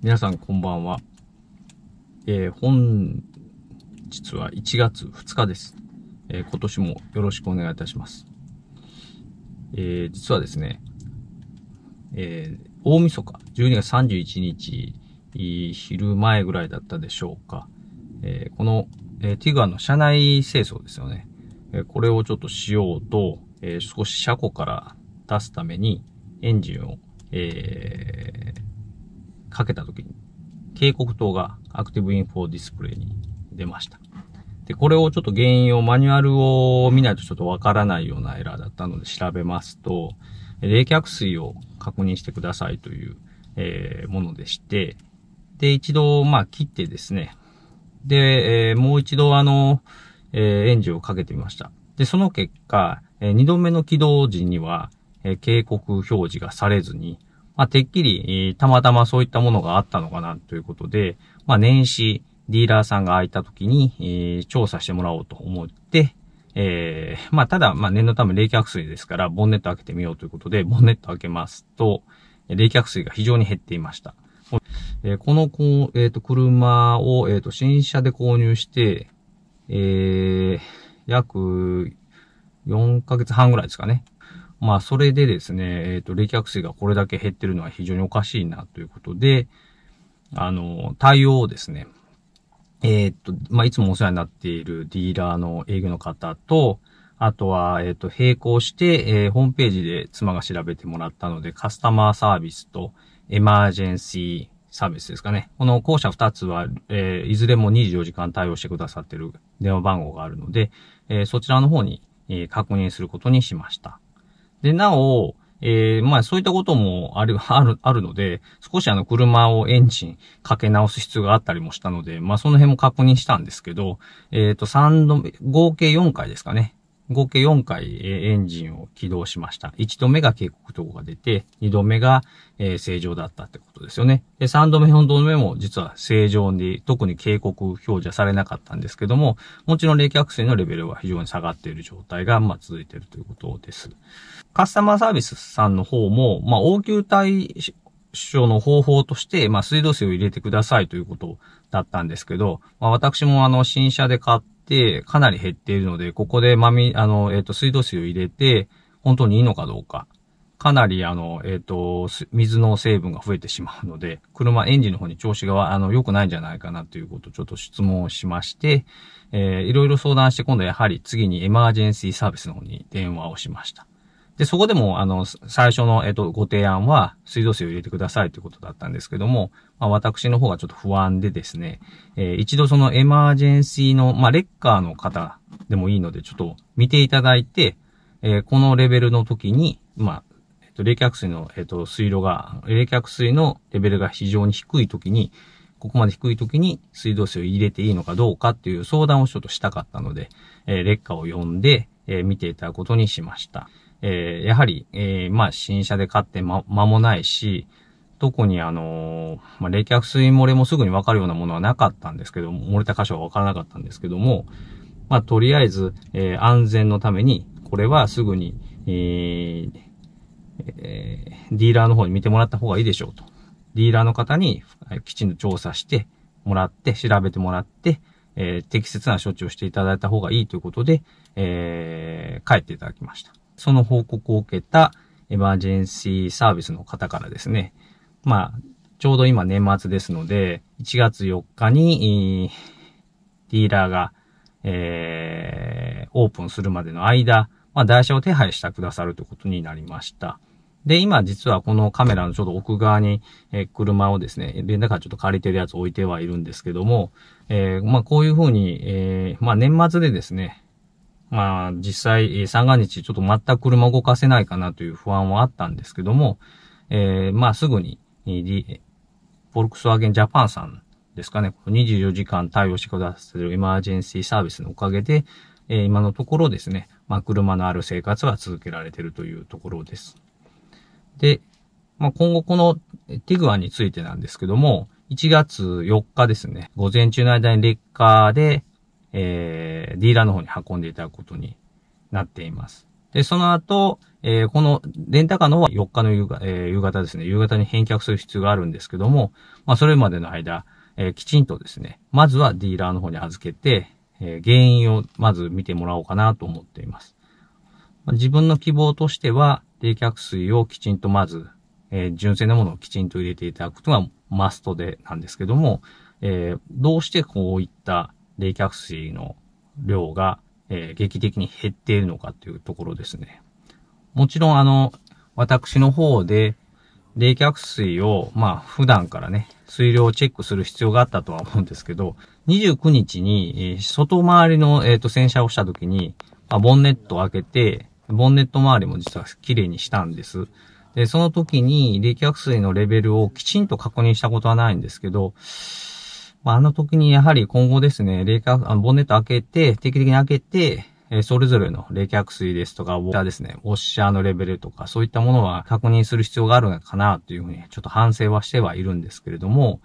皆さんこんばんは。えー、本日は1月2日です。えー、今年もよろしくお願いいたします。えー、実はですね、えー、大晦日、12月31日、昼前ぐらいだったでしょうか。えこの、えティグアの車内清掃ですよね。えこれをちょっとしようと、え少し車庫から出すためにエンジンを、えー、かけた時に、警告灯がアクティブインフォディスプレイに出ました。で、これをちょっと原因を、マニュアルを見ないとちょっとわからないようなエラーだったので調べますと、冷却水を確認してくださいという、えー、ものでして、で、一度、まあ、切ってですね、で、えー、もう一度、あの、えー、エンジンをかけてみました。で、その結果、えー、2度目の起動時には、えー、警告表示がされずに、まあ、てっきり、えー、たまたまそういったものがあったのかなということで、まあ、年始、ディーラーさんが空いた時に、えー、調査してもらおうと思って、えー、まあ、ただ、まあ、念のため冷却水ですから、ボンネット開けてみようということで、ボンネット開けますと、冷却水が非常に減っていました。えー、この、こう、えっ、ー、と、車を、えっ、ー、と、新車で購入して、えー、約4ヶ月半ぐらいですかね。まあ、それでですね、えっ、ー、と、冷却水がこれだけ減ってるのは非常におかしいなということで、あの、対応をですね、えっ、と、まあ、いつもお世話になっているディーラーの営業の方と、あとは、えっ、ー、と、並行して、えー、ホームページで妻が調べてもらったので、カスタマーサービスとエマージェンシーサービスですかね。この校舎2つは、えいずれも24時間対応してくださっている電話番号があるので、えそちらの方に、え確認することにしました。で、なお、えー、まあそういったこともある、ある、あるので、少しあの車をエンジンかけ直す必要があったりもしたので、まあその辺も確認したんですけど、えっ、ー、と3度、合計4回ですかね、合計4回エンジンを起動しました。1度目が警告等が出て、2度目が正常だったってことですよね。で3度目、4度目も実は正常に特に警告表示されなかったんですけども、もちろん冷却水のレベルは非常に下がっている状態が、まあ、続いているということです。カスタマーサービスさんの方も、まあ、応急対処の方法として、まあ、水道水を入れてくださいということだったんですけど、まあ、私もあの、新車で買って、、かなり減っているので、ここでまみ、あの、えっ、ー、と、水道水を入れて、本当にいいのかどうか。かなり、あの、えっ、ー、と、水の成分が増えてしまうので、車、エンジンの方に調子が、あの、良くないんじゃないかなということをちょっと質問をしまして、えー、いろいろ相談して、今度やはり次にエマージェンシーサービスの方に電話をしました。で、そこでも、あの、最初の、えっと、ご提案は、水道水を入れてくださいということだったんですけども、まあ、私の方がちょっと不安でですね、えー、一度そのエマージェンシーの、まあ、レッカーの方でもいいので、ちょっと見ていただいて、えー、このレベルの時に、まあ、えっと、冷却水の、えっと、水路が、冷却水のレベルが非常に低い時に、ここまで低い時に水道水を入れていいのかどうかっていう相談をちょっとしたかったので、えー、レッカーを呼んで、え見ていただくことにしました。えー、やはり、えー、まあ、新車で買ってま、間もないし、特にあのー、まあ、冷却水漏れもすぐにわかるようなものはなかったんですけども、漏れた箇所はわからなかったんですけども、まあ、とりあえず、えー、安全のために、これはすぐに、えー、えー、ディーラーの方に見てもらった方がいいでしょうと。ディーラーの方にきちんと調査してもらって、調べてもらって、えー、適切な処置をしていただいた方がいいということで、えー、帰っていただきました。その報告を受けたエマージェンシーサービスの方からですね、まあ、ちょうど今年末ですので、1月4日に、ディーラーが、えー、オープンするまでの間、まあ、台車を手配してくださるということになりました。で、今実はこのカメラのちょうど奥側に、えー、車をですね、レンタカーちょっと借りてるやつ置いてはいるんですけども、えー、まあこういうふうに、えー、まあ年末でですね、まあ、実際、三が日、ちょっと全く車動かせないかなという不安はあったんですけども、えー、まあ、すぐに、ボルクスワーゲンジャパンさんですかね、24時間対応してくださるエマージェンシーサービスのおかげで、えー、今のところですね、まあ、車のある生活は続けられているというところです。で、まあ、今後このティグアについてなんですけども、1月4日ですね、午前中の間にレッカーで、えー、ディーラーの方に運んでいただくことになっています。で、その後、えー、このレンタカーの方は4日の夕,、えー、夕方ですね、夕方に返却する必要があるんですけども、まあ、それまでの間、えー、きちんとですね、まずはディーラーの方に預けて、えー、原因をまず見てもらおうかなと思っています。まあ、自分の希望としては、冷却水をきちんとまず、えー、純正なものをきちんと入れていただくことがマストでなんですけども、えー、どうしてこういった冷却水の量が、えー、劇的に減っているのかというところですね。もちろんあの、私の方で冷却水を、まあ普段からね、水量をチェックする必要があったとは思うんですけど、29日に、外回りの、えー、と洗車をした時に、まあ、ボンネットを開けて、ボンネット周りも実は綺麗にしたんです。で、その時に冷却水のレベルをきちんと確認したことはないんですけど、まあ、あの時にやはり今後ですね、冷却、あのボンネット開けて、定期的に開けて、えそれぞれの冷却水ですとか、ウォッシャーですね、ウォッシャーのレベルとか、そういったものは確認する必要があるのかなというふうに、ちょっと反省はしてはいるんですけれども、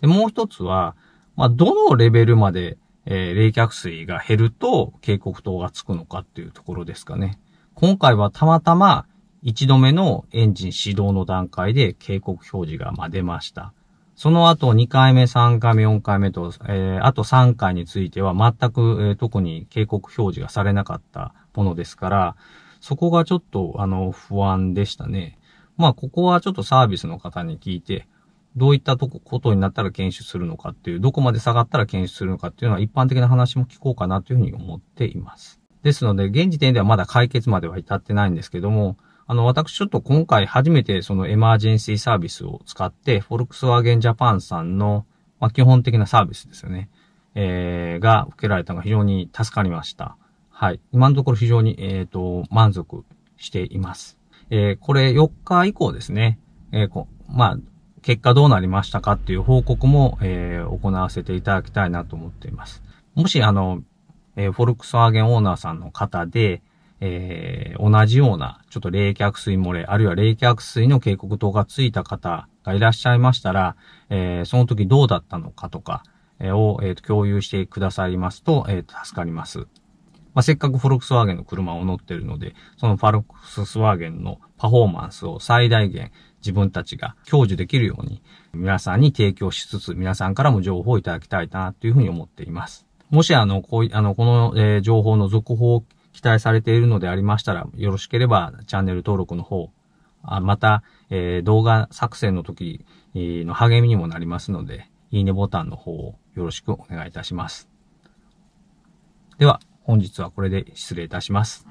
で、もう一つは、まあ、どのレベルまで、えー、冷却水が減ると警告灯がつくのかっていうところですかね。今回はたまたま1度目のエンジン始動の段階で警告表示がま出ました。その後2回目、3回目、4回目と、えー、あと3回については全く、えー、特に警告表示がされなかったものですから、そこがちょっと、あの、不安でしたね。まあ、ここはちょっとサービスの方に聞いて、どういったとこ、ことになったら検出するのかっていう、どこまで下がったら検出するのかっていうのは一般的な話も聞こうかなというふうに思っています。ですので、現時点ではまだ解決までは至ってないんですけども、あの、私ちょっと今回初めてそのエマージェンシーサービスを使って、フォルクスワーゲンジャパンさんの、まあ、基本的なサービスですよね。えー、が受けられたのが非常に助かりました。はい。今のところ非常に、えっ、ー、と、満足しています。えー、これ4日以降ですね。えー、こまあ、結果どうなりましたかっていう報告も、えー、行わせていただきたいなと思っています。もし、あの、えー、フォルクスワーゲンオーナーさんの方で、えー、同じような、ちょっと冷却水漏れ、あるいは冷却水の警告灯がついた方がいらっしゃいましたら、えー、その時どうだったのかとか、えー、を、えー、共有してくださいますと、えー、助かります。まあ、せっかくフォルクスワーゲンの車を乗ってるので、そのファルクスワーゲンのパフォーマンスを最大限自分たちが享受できるように、皆さんに提供しつつ、皆さんからも情報をいただきたいなというふうに思っています。もしあの、こうい、あの、この、えー、情報の続報期待されているのでありましたら、よろしければチャンネル登録の方、あまた、えー、動画作成の時の励みにもなりますので、いいねボタンの方をよろしくお願いいたします。では、本日はこれで失礼いたします。